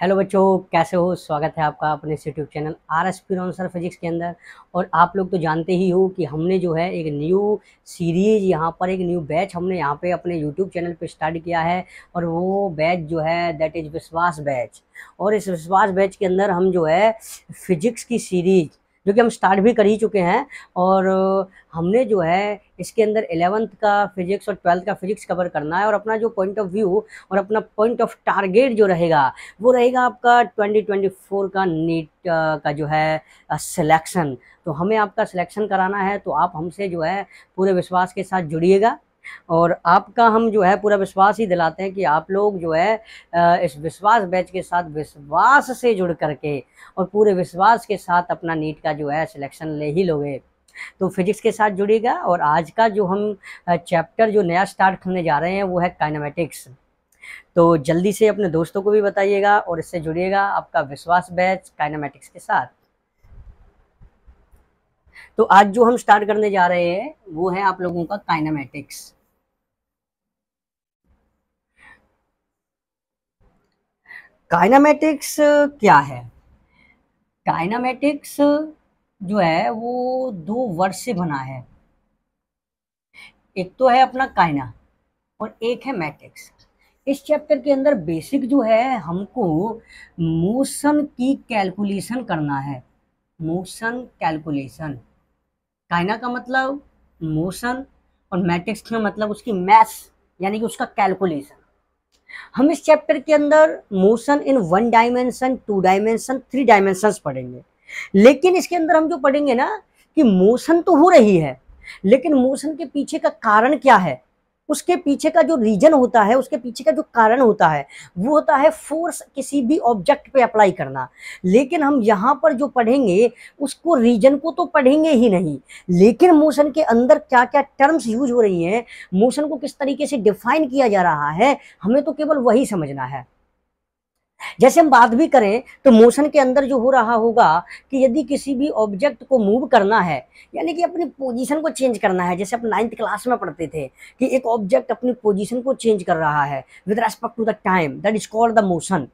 hello बच्चों कैसे हो स्वागत है आपका अपने YouTube channel R S P sir physics के अंदर और आप लोग तो जानते ही हो कि हमने जो है एक न्यू सीरीज़ यहाँ पर एक न्यू बैच हमने यहाँ पे अपने यूट्यूब चैनल पे स्टार्ट किया है और वो बैच जो है दैट इज़ विश्वास बैच और इस विश्वास बैच के अंदर हम जो है फिजिक्स की सीरीज़ जो कि हम स्टार्ट भी कर ही चुके हैं और हमने जो है इसके अंदर एलेवंथ का फिजिक्स और ट्वेल्थ का फिजिक्स कवर करना है और अपना जो पॉइंट ऑफ व्यू और अपना पॉइंट ऑफ टारगेट जो रहेगा वो रहेगा आपका 2024 का नीट का जो है सिलेक्शन तो हमें आपका सिलेक्शन कराना है तो आप हमसे जो है पूरे विश्वास के साथ जुड़िएगा और आपका हम जो है पूरा विश्वास ही दिलाते हैं कि आप लोग जो है इस विश्वास बैच के साथ विश्वास से जुड़ करके और पूरे विश्वास के साथ अपना नीट का जो है सिलेक्शन ले ही लोगे तो फिजिक्स के साथ जुड़ेगा और आज का जो हम चैप्टर जो नया स्टार्ट करने जा रहे हैं वो है काइनामेटिक्स तो जल्दी से अपने दोस्तों को भी बताइएगा और इससे जुड़िएगा आपका विश्वास बैच काइनामेटिक्स के साथ तो आज जो हम स्टार्ट करने जा रहे हैं वो है आप लोगों का काइनामेटिक्स काइनामेटिक्स क्या है काइनामेटिक्स जो है वो दो वर्ड से बना है एक तो है अपना काइना और एक है मैटिक्स इस चैप्टर के अंदर बेसिक जो है हमको मोशन की कैलकुलेशन करना है मोशन कैलकुलेशन कायना का मतलब मोशन और मैट्रिक्स का मतलब उसकी मैथ्स यानी कि उसका कैलकुलेशन हम इस चैप्टर के अंदर motion in one dimension two dimension three dimension पढ़ेंगे लेकिन इसके अंदर हम जो पढ़ेंगे ना कि मोशन तो हो रही है लेकिन मोशन के पीछे का कारण क्या है उसके पीछे का जो रीजन होता है उसके पीछे का जो कारण होता है वो होता है फोर्स किसी भी ऑब्जेक्ट पे अप्लाई करना लेकिन हम यहाँ पर जो पढ़ेंगे उसको रीजन को तो पढ़ेंगे ही नहीं लेकिन मोशन के अंदर क्या क्या टर्म्स यूज हो रही हैं मोशन को किस तरीके से डिफाइन किया जा रहा है हमें तो केवल वही समझना है जैसे हम बात भी करें तो मोशन के अंदर जो हो रहा होगा कि यदि किसी भी ऑब्जेक्ट को मूव करना है यानी कि अपनी पोजीशन को चेंज करना है जैसे आप नाइन्थ क्लास में पढ़ते थे कि एक ऑब्जेक्ट अपनी पोजीशन को चेंज कर रहा है with respect to the time that is called the motion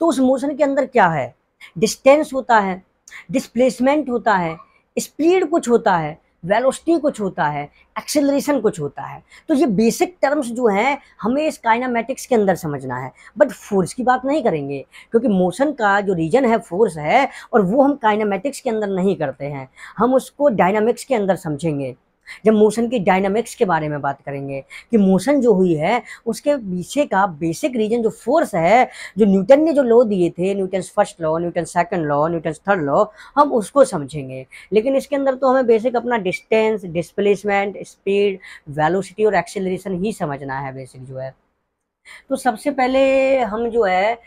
तो उस मोशन के अंदर क्या है डिस्टेंस होता है डिस्प्लेसमेंट होता है स्पीड कुछ होता है वेलोसिटी कुछ होता है एक्सेलरेशन कुछ होता है तो ये बेसिक टर्म्स जो हैं हमें इस काइनामेटिक्स के अंदर समझना है बट फोर्स की बात नहीं करेंगे क्योंकि मोशन का जो रीजन है फोर्स है और वो हम काइनामेटिक्स के अंदर नहीं करते हैं हम उसको डायनामिक्स के अंदर समझेंगे जब मोशन की डायनामिक्स के बारे में बात करेंगे कि मोशन जो हुई है उसके पीछे का बेसिक रीजन जो फोर्स है जो न्यूटन ने जो लॉ दिए थे Newton first law Newton second law Newton third law हम उसको समझेंगे लेकिन इसके अंदर तो हमें बेसिक अपना डिस्टेंस डिस्प्लेसमेंट स्पीड वेलोसिटी और एक्सेलरेशन ही समझना है बेसिक जो है तो सबसे पहले हम जो है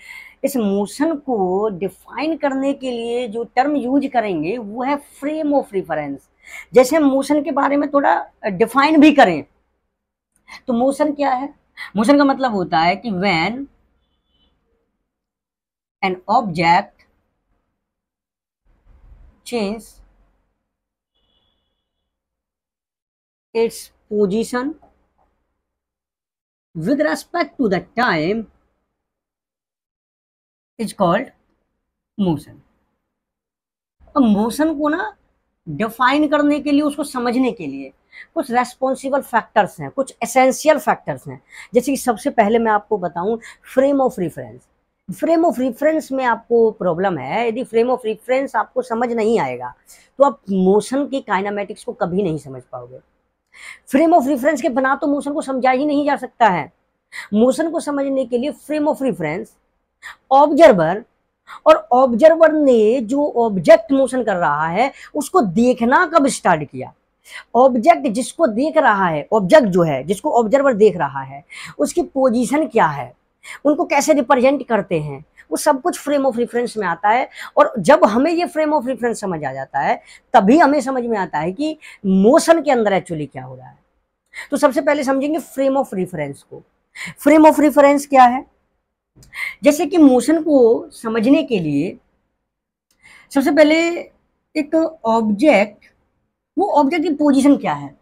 इस मोशन को डिफाइन करने के लिए जो टर्म यूज करेंगे वो है फ्रेम ऑफ रिफरेंस जैसे हम मोशन के बारे में थोड़ा डिफाइन भी करें तो मोशन क्या है मोशन का मतलब होता है कि when an object change its position with respect to the time is called motion अब मोशन को ना डिफाइन करने के लिए उसको समझने के लिए कुछ रेस्पॉन्सिबल फैक्टर्स हैं कुछ एसेंशियल फैक्टर्स हैं जैसे कि सबसे पहले मैं आपको बताऊं frame of reference frame of reference में आपको प्रॉब्लम है यदि फ्रेम ऑफ रिफरेंस आपको समझ नहीं आएगा तो आप मोशन की काइनामेटिक्स को कभी नहीं समझ पाओगे फ्रेम ऑफ रिफरेंस के बिना तो मोशन को समझा ही नहीं जा सकता है मोशन को समझने के लिए फ्रेम ऑफ रिफरेंस ऑब्जर्वर और ऑब्जर्वर ने जो ऑब्जेक्ट मोशन कर रहा है उसको देखना कब स्टार्ट किया ऑब्जेक्ट जिसको देख रहा है ऑब्जेक्ट जो है जिसको ऑब्जर्वर देख रहा है उसकी पोजीशन क्या है उनको कैसे रिप्रेजेंट करते हैं वो सब कुछ फ्रेम ऑफ रेफरेंस में आता है और जब हमें ये फ्रेम ऑफ रेफरेंस समझ आ जाता है तभी हमें समझ में आता है कि मोशन के अंदर एक्चुअली क्या हो रहा है तो सबसे पहले समझेंगे फ्रेम ऑफ रेफरेंस को फ्रेम ऑफ रेफरेंस क्या है जैसे कि मोशन को समझने के लिए सबसे पहले एक ऑब्जेक्ट वो ऑब्जेक्ट की पोजीशन क्या है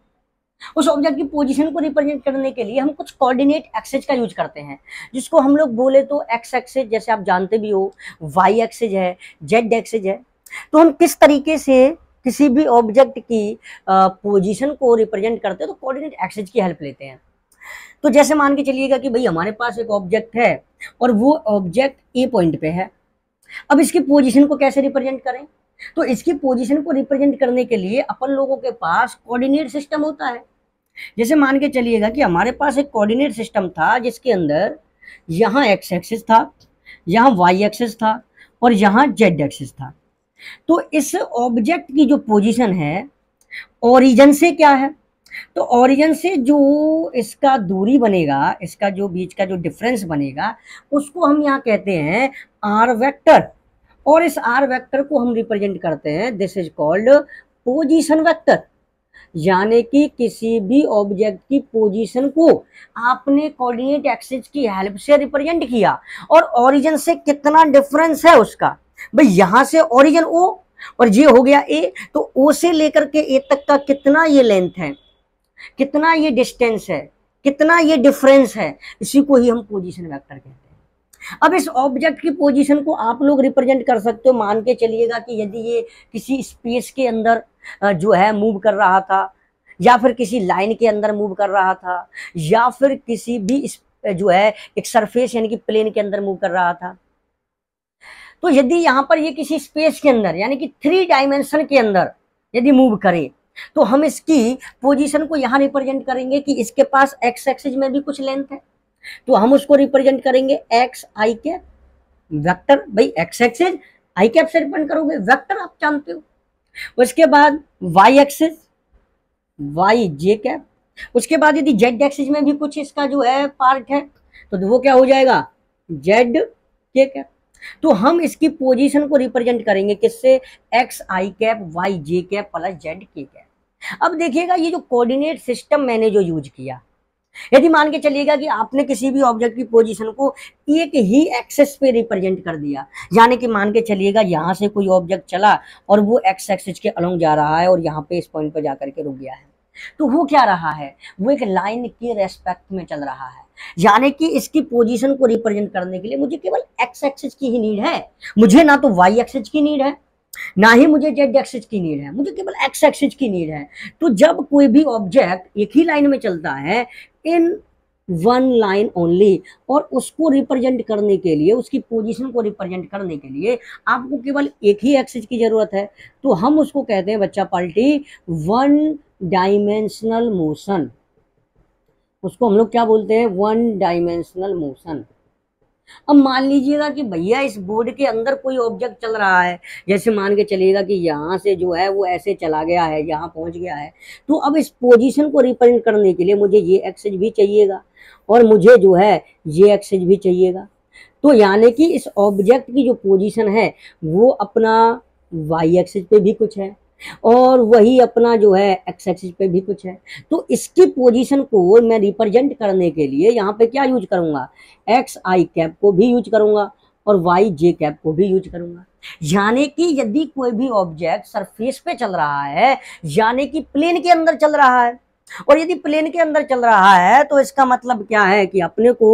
उस ऑब्जेक्ट की पोजीशन को रिप्रेजेंट करने के लिए हम कुछ कोऑर्डिनेट एक्सेज का यूज करते हैं जिसको हम लोग बोले तो एक्स एक्सेज जैसे आप जानते भी हो वाई एक्सेज है जेड एक्सेज है तो हम किस तरीके से किसी भी ऑब्जेक्ट की पोजीशन को रिप्रेजेंट करते हैं तो कोऑर्डिनेट एक्सेज की हेल्प लेते हैं तो जैसे मान के चलिएगा कि भाई हमारे पास एक ऑब्जेक्ट है और वो ऑब्जेक्ट ए पॉइंट पे है अब इसकी पोजीशन को कैसे रिप्रेजेंट करें तो इसकी पोजीशन को रिप्रेजेंट करने के लिए अपन लोगों के पास कोऑर्डिनेट सिस्टम होता है जैसे मान के चलिएगा कि हमारे पास एक कोऑर्डिनेट सिस्टम था जिसके अंदर यहाँ एक्स एक्सिस था यहाँ वाई एक्सिस था और यहाँ जेड एक्सिस था तो इस ऑब्जेक्ट की जो पोजिशन है ओरिजन से क्या है तो ओरिजिन से जो इसका दूरी बनेगा इसका जो बीच का जो डिफरेंस बनेगा उसको हम यहाँ कहते हैं आर वेक्टर और इस आर वेक्टर को हम रिप्रेजेंट करते हैं this is called position vector यानी कि किसी भी ऑब्जेक्ट की पोजीशन को आपने कोऑर्डिनेट एक्सिस की हेल्प से रिप्रेजेंट किया और ओरिजिन से कितना डिफरेंस है उसका भाई यहां से ओरिजिन ओ और ये हो गया ए तो ओ से लेकर के ए तक का कितना ये लेंथ है कितना ये डिस्टेंस है कितना ये डिफरेंस है इसी को ही हम पोजिशन वैक्टर कहते हैं अब इस ऑब्जेक्ट की पोजीशन को आप लोग रिप्रेजेंट कर सकते हो मान के चलिएगा कि यदि ये किसी स्पेस के अंदर जो है मूव कर रहा था या फिर किसी लाइन के अंदर मूव कर रहा था या फिर किसी भी जो है एक सरफेस यानी कि प्लेन के अंदर मूव कर रहा था तो यदि यहां पर ये किसी स्पेस के अंदर यानी कि थ्री डायमेंशन के अंदर यदि मूव करे तो हम इसकी पोजीशन को यहाँ रिप्रेजेंट करेंगे कि इसके पास एक्स एक्सिस में भी कुछ लेंथ है तो हम उसको रिप्रेजेंट करेंगे एक्स आई के वेक्टर भाई एक्स एक्सिस आई कैप से रिप्रेजेंट करोगे वेक्टर आप जानते हो उसके बाद Y axis Y J cap उसके बाद यदि जेड एक्सिस में भी कुछ इसका जो है पार्ट है तो वो क्या हो जाएगा जेड के कैप तो हम इसकी पोजीशन को रिप्रेजेंट करेंगे किससे X I cap Y J cap plus Z K cap अब देखिएगा ये जो कोऑर्डिनेट सिस्टम मैंने जो यूज किया यदि मान के चलिएगा कि आपने किसी भी ऑब्जेक्ट की पोजीशन को एक ही एक्सेस पे रिप्रेजेंट कर दिया यानी कि मान के चलिएगा यहाँ से कोई ऑब्जेक्ट चला और वो एक्स एक्सेस के अलोंग जा रहा है और यहाँ पे इस पॉइंट पर जाकर के रुक गया है तो वो क्या रहा है वो एक लाइन के रेस्पेक्ट में चल रहा है यानी कि इसकी पोजीशन को रिप्रेजेंट करने के लिए मुझे केवल एक्स एक्सिस की ही नीड है मुझे ना तो वाई एक्सिस की नीड है ना ही मुझे जेड एक्सिस की नीड है मुझे केवल एक्स एक्सिस की नीड है तो जब कोई भी ऑब्जेक्ट एक ही लाइन में चलता है इन वन लाइन ओनली और उसको रिप्रेजेंट करने के लिए उसकी पोजीशन को रिप्रेजेंट करने के लिए आपको केवल एक ही एक्सिस की ज़रूरत है तो हम उसको कहते हैं बच्चा पाल्टी वन डायमेंशनल मोशन उसको हम लोग क्या बोलते हैं वन डायमेंशनल मोशन अब मान लीजिएगा कि भैया इस बोर्ड के अंदर कोई ऑब्जेक्ट चल रहा है जैसे मान के चलिएगा कि यहाँ से जो है वो ऐसे चला गया है यहाँ पहुँच गया है तो अब इस पोजीशन को रिप्रेजेंट करने के लिए मुझे ये एक्सेज भी चाहिएगा और मुझे जो है ये एक्सेज भी चाहिएगा तो यानी कि इस ऑब्जेक्ट की जो पोजिशन है वो अपना वाई एक्सेज पे भी कुछ है और वही अपना जो है एक्स एक्सिस पे भी कुछ है तो इसकी पोजीशन को मैं रिप्रेजेंट करने के लिए यहाँ पे क्या यूज करूँगा एक्स आई कैप को भी यूज करूँगा और वाई जे कैप को भी यूज करूँगा यानी कि यदि कोई भी ऑब्जेक्ट सरफेस पे चल रहा है यानी कि प्लेन के अंदर चल रहा है और यदि प्लेन के अंदर चल रहा है तो इसका मतलब क्या है कि अपने को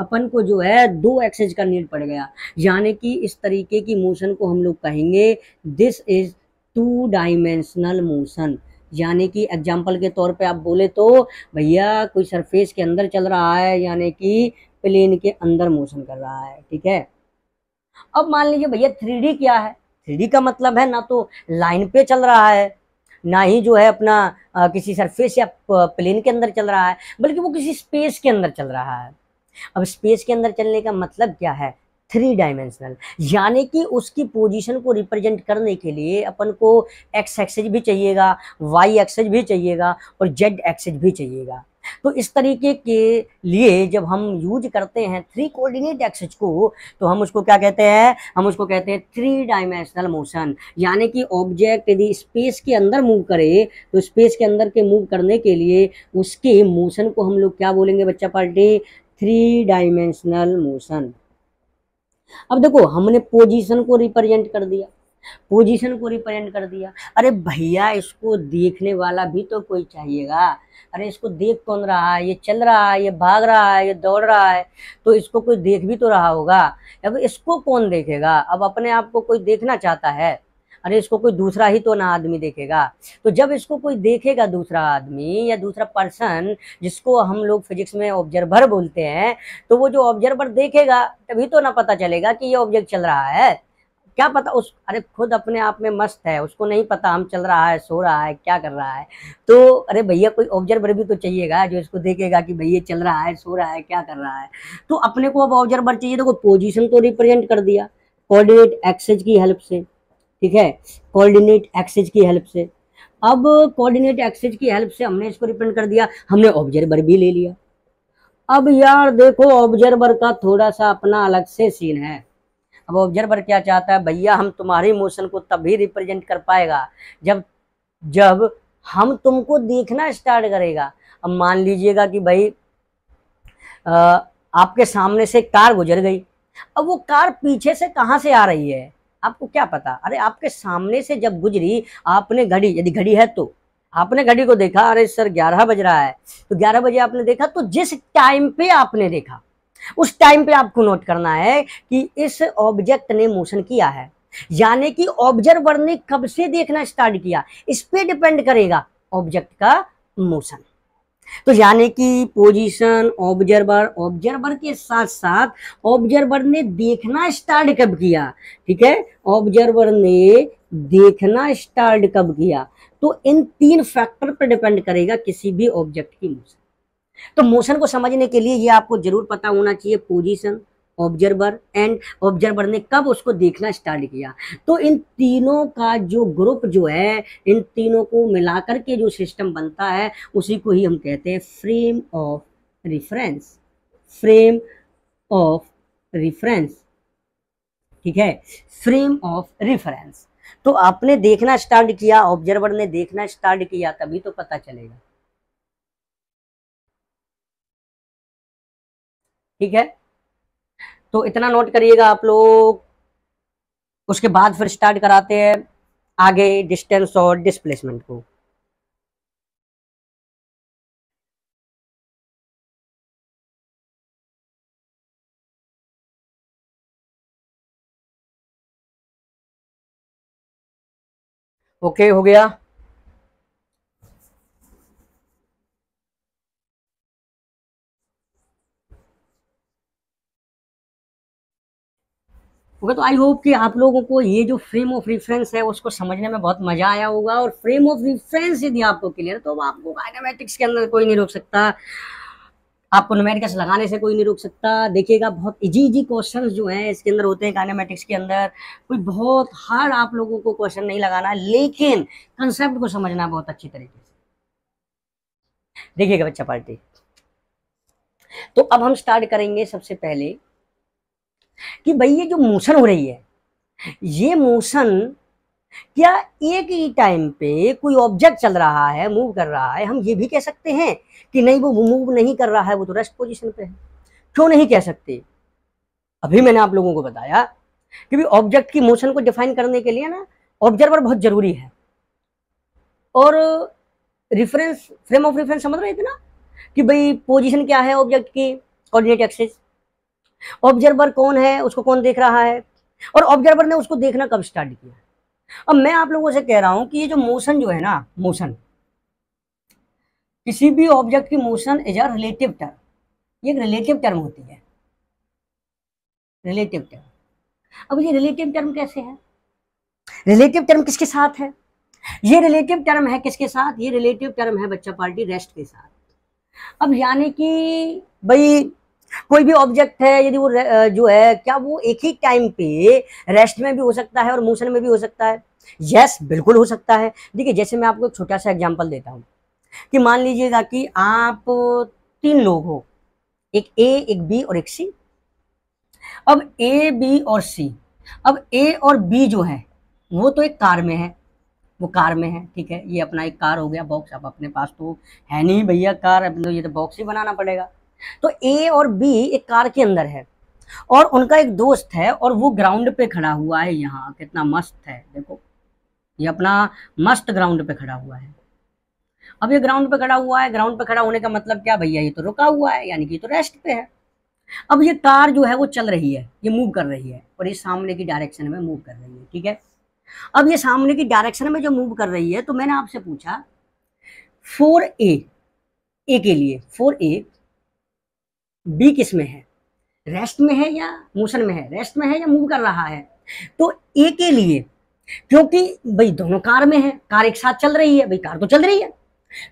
अपन को जो है दो एक्सेज का नीड पड़ गया यानी कि इस तरीके की मोशन को हम लोग कहेंगे this is two dimensional motion यानी कि एग्जाम्पल के तौर पे आप बोले तो भैया कोई सरफेस के अंदर चल रहा है यानी कि प्लेन के अंदर मोशन कर रहा है ठीक है अब मान लीजिए भैया थ्री क्या है थ्री का मतलब है ना तो लाइन पे चल रहा है ना ही जो है अपना आ, किसी सरफेस या प्लेन के अंदर चल रहा है बल्कि वो किसी स्पेस के अंदर चल रहा है अब स्पेस के अंदर चलने का मतलब क्या है थ्री डायमेंशनल यानी कि उसकी पोजीशन को रिप्रेजेंट करने के लिए अपन को एक्स एक्सेज भी चाहिएगा वाई एक्सेज भी चाहिएगा और जेड एक्सेज भी चाहिएगा तो इस तरीके के लिए जब हम यूज करते हैं थ्री कोऑर्डिनेट एक्सेज को तो हम उसको क्या कहते हैं हम उसको कहते हैं थ्री डायमेंशनल मोशन यानी कि ऑब्जेक्ट यदि स्पेस के अंदर मूव करे तो स्पेस के अंदर के मूव करने के लिए उसके मोशन को हम लोग क्या बोलेंगे बच्चा पार्टी थ्री डायमेंशनल मोशन अब देखो हमने पोजीशन को रिप्रेजेंट कर दिया पोजीशन को रिप्रेजेंट कर दिया अरे भैया इसको देखने वाला भी तो कोई चाहिएगा अरे इसको देख कौन रहा है ये चल रहा है ये भाग रहा है ये दौड़ रहा है तो इसको कोई देख भी तो रहा होगा अब इसको कौन देखेगा अब अपने आप को कोई देखना चाहता है अरे इसको कोई दूसरा ही तो ना आदमी देखेगा तो जब इसको कोई देखेगा दूसरा आदमी या दूसरा पर्सन जिसको हम लोग फिजिक्स में ऑब्जर्वर बोलते हैं तो वो जो ऑब्जर्वर देखेगा तभी तो ना पता चलेगा कि ये ऑब्जेक्ट चल रहा है क्या पता उस अरे खुद अपने आप में मस्त है उसको नहीं पता हम चल रहा है सो रहा है क्या कर रहा है तो अरे भैया कोई ऑब्जर्वर भी तो चाहिएगा जो इसको देखेगा कि भैया चल रहा है सो रहा है क्या कर रहा है तो अपने को अब ऑब्जर्वर चाहिए देखो पोजीशन को रिप्रेजेंट कर दिया कोऑर्डिनेट एक्सेज की हेल्प से ठीक है कोऑर्डिनेट एक्सेज की हेल्प से अब कोऑर्डिनेट एक्सेज की हेल्प से हमने इसको रिप्रेंट कर दिया हमने ऑब्जर्वर भी ले लिया अब यार देखो ऑब्जर्वर का थोड़ा सा अपना अलग से सीन है अब ऑब्जर्वर क्या चाहता है भैया हम तुम्हारे मोशन को तभी रिप्रेजेंट कर पाएगा जब जब हम तुमको देखना स्टार्ट करेगा अब मान लीजिएगा कि भाई आपके सामने से कार गुजर गई अब वो कार पीछे से कहाँ से आ रही है आपको क्या पता अरे आपके सामने से जब गुजरी आपने घड़ी यदि घड़ी है तो आपने घड़ी को देखा अरे सर ग्यारह बज रहा है तो ग्यारह बजे आपने देखा तो जिस टाइम पे आपने देखा उस टाइम पे आपको नोट करना है कि इस ऑब्जेक्ट ने मोशन किया है यानी कि ऑब्जर्वर ने कब से देखना स्टार्ट किया इस पर डिपेंड करेगा ऑब्जेक्ट का मोशन तो यानी कि पोजीशन ऑब्जर्वर ऑब्जर्वर के साथ साथ ऑब्जर्वर ने देखना स्टार्ट कब किया ठीक है ऑब्जर्वर ने देखना स्टार्ट कब किया तो इन तीन फैक्टर पर डिपेंड करेगा किसी भी ऑब्जेक्ट की मोशन तो मोशन को समझने के लिए ये आपको जरूर पता होना चाहिए पोजीशन ऑब्जर्वर एंड ऑब्जर्वर ने कब उसको देखना स्टार्ट किया तो इन तीनों का जो ग्रुप जो है इन तीनों को मिलाकर के जो सिस्टम बनता है उसी को ही हम कहते हैं frame of reference frame of reference ठीक है फ्रेम ऑफ रिफरेंस तो आपने देखना स्टार्ट किया ऑब्जर्वर ने देखना स्टार्ट किया तभी तो पता चलेगा ठीक है तो इतना नोट करिएगा आप लोग उसके बाद फिर स्टार्ट कराते हैं आगे डिस्टेंस और डिस्प्लेसमेंट को ओके okay, हो गया ओके तो आई होप कि आप लोगों को ये जो फ्रेम ऑफ रिफरेंस है उसको समझने में बहुत मजा आया होगा और फ्रेम ऑफ रिफरेंस यदि आपको क्लियर तो आपको मैथमेटिक्स के अंदर कोई नहीं रोक सकता आपको नोमेटिक्स लगाने से कोई नहीं रोक सकता देखिएगा बहुत इजी इजी क्वेश्चन जो हैं इसके अंदर होते हैं काइनामेटिक्स के अंदर कोई बहुत हार्ड आप लोगों को क्वेश्चन नहीं लगाना है लेकिन कंसेप्ट को समझना बहुत अच्छी तरीके से देखिएगा बच्चा पार्टी तो अब हम स्टार्ट करेंगे सबसे पहले कि भाई ये जो मोशन हो रही है ये मोशन क्या एक ही टाइम पे कोई ऑब्जेक्ट चल रहा है मूव कर रहा है हम ये भी कह सकते हैं कि नहीं वो मूव नहीं कर रहा है वो तो रेस्ट पोजिशन पे है क्यों नहीं कह सकते अभी मैंने आप लोगों को बताया कि भी ऑब्जेक्ट की मोशन को डिफाइन करने के लिए ना ऑब्जर्वर बहुत जरूरी है और रेफरेंस फ्रेम ऑफ रेफरेंस समझ रहे थे ना कि भाई पोजीशन क्या है ऑब्जेक्ट की कोऑर्डिनेट एक्सेस ऑब्जर्वर कौन है उसको कौन देख रहा है और ऑब्जर्वर ने उसको देखना कब स्टार्ट किया अब मैं आप लोगों से कह रहा हूं कि ये जो मोशन जो है ना मोशन किसी भी ऑब्जेक्ट की motion is a relative term ये एक रिलेटिव टर्म होती है रिलेटिव टर्म अब ये रिलेटिव टर्म कैसे है रिलेटिव टर्म किसके साथ है ये रिलेटिव टर्म है किसके साथ ये रिलेटिव टर्म है बच्चा पार्टी रेस्ट के साथ अब यानी कि भाई कोई भी ऑब्जेक्ट है यदि वो जो है क्या वो एक ही टाइम पे रेस्ट में भी हो सकता है और मोशन में भी हो सकता है यस yes, बिल्कुल हो सकता है देखिए जैसे मैं आपको एक छोटा सा एग्जाम्पल देता हूँ कि मान लीजिएगा कि आप तीन लोग हो एक ए एक बी और एक सी अब ए बी और सी अब ए और बी जो है वो तो एक कार में है वो कार में है ठीक है ये अपना एक कार हो गया बॉक्स अब अपने पास तो है नहीं भैया कार अब तो ये तो बॉक्स ही बनाना पड़ेगा तो ए और बी एक कार के अंदर है और उनका एक दोस्त है और वो ग्राउंड पे खड़ा हुआ है यहाँ कितना मस्त है देखो ये अपना मस्त ग्राउंड पे खड़ा हुआ है अब ये ग्राउंड पे खड़ा हुआ है ग्राउंड पे खड़ा होने का मतलब क्या भैया ये तो रुका हुआ है यानी कि ये तो रेस्ट पे है अब ये कार जो है वो चल रही है ये मूव कर रही है और ये सामने की डायरेक्शन में मूव कर रही है ठीक है अब ये सामने की डायरेक्शन में जो मूव कर रही है तो मैंने आपसे पूछा फोर ए ए के लिए फोर ए बी किस में है रेस्ट में है या मोशन में है रेस्ट में है या मूव कर रहा है तो ए के लिए क्योंकि भाई दोनों कार में है कार एक साथ चल रही है भाई कार तो चल रही है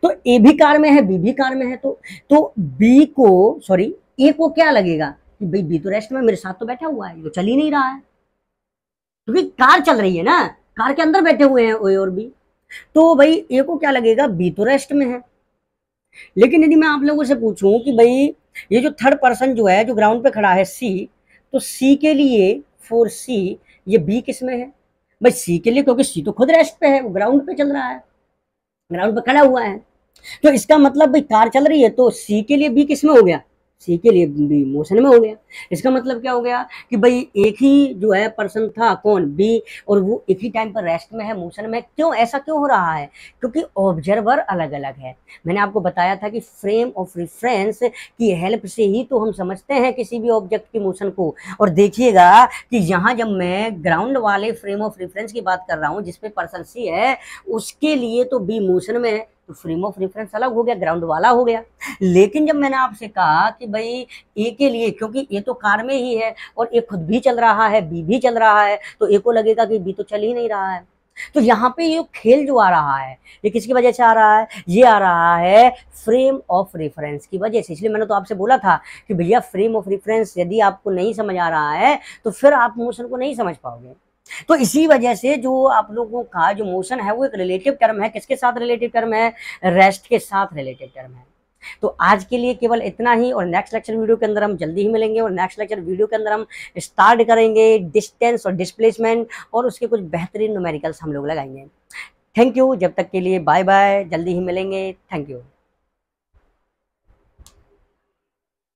तो ए भी कार में है बी भी कार में है तो तो बी को सॉरी ए को क्या लगेगा कि भाई बी तो रेस्ट में मेरे साथ तो बैठा हुआ है ये तो चल ही नहीं रहा है क्योंकि तो कार चल रही है ना कार के अंदर बैठे हुए हैं ए और बी तो भाई ए को क्या लगेगा बी तो रेस्ट में है लेकिन यदि मैं आप लोगों से पूछूं कि भाई ये जो थर्ड पर्सन जो है जो ग्राउंड पे खड़ा है सी तो सी के लिए फोर सी ये बी किस में है भाई सी के लिए क्योंकि सी तो खुद रेस्ट पे है वो ग्राउंड पे चल रहा है ग्राउंड पे खड़ा हुआ है तो इसका मतलब भाई कार चल रही है तो सी के लिए बी किसमें हो गया सी के लिए बी मोशन में हो गया इसका मतलब क्या हो गया कि भाई एक ही जो है पर्सन था कौन बी और वो एक ही टाइम पर रेस्ट में है मोशन में क्यों ऐसा क्यों हो रहा है क्योंकि ऑब्जर्वर अलग अलग है मैंने आपको बताया था कि फ्रेम ऑफ रेफरेंस की हेल्प से ही तो हम समझते हैं किसी भी ऑब्जेक्ट की मोशन को और देखिएगा कि यहाँ जब मैं ग्राउंड वाले फ्रेम ऑफ रेफरेंस की बात कर रहा हूँ जिसपे पर्सन सी है उसके लिए तो बी मोशन में है तो फ्रेम ऑफ रेफरेंस अलग हो गया ग्राउंड वाला हो गया लेकिन जब मैंने आपसे कहा कि भाई ए के लिए क्योंकि ए तो कार में ही है और ए खुद भी चल रहा है बी भी चल रहा है तो ए को लगेगा कि बी तो चल ही नहीं रहा है तो यहाँ पे ये खेल जो आ रहा है ये किसकी वजह से आ रहा है ये आ रहा है फ्रेम ऑफ रेफरेंस की वजह से इसलिए मैंने तो आपसे बोला था कि भैया फ्रेम ऑफ रेफरेंस यदि आपको नहीं समझ आ रहा है तो फिर आप मोशन को नहीं समझ पाओगे तो इसी वजह से जो आप लोगों का जो मोशन है वो एक रिलेटिव टर्म है किसके साथ रिलेटिव टर्म है रेस्ट के साथ रिलेटिव टर्म है तो आज के लिए केवल इतना ही और नेक्स्ट लेक्चर वीडियो के अंदर हम जल्दी ही मिलेंगे और नेक्स्ट लेक्चर वीडियो के अंदर हम स्टार्ट करेंगे डिस्टेंस और डिस्प्लेसमेंट और उसके कुछ बेहतरीन नोमेरिकल्स हम लोग लगाएंगे थैंक यू जब तक के लिए बाय बाय जल्दी ही मिलेंगे थैंक यू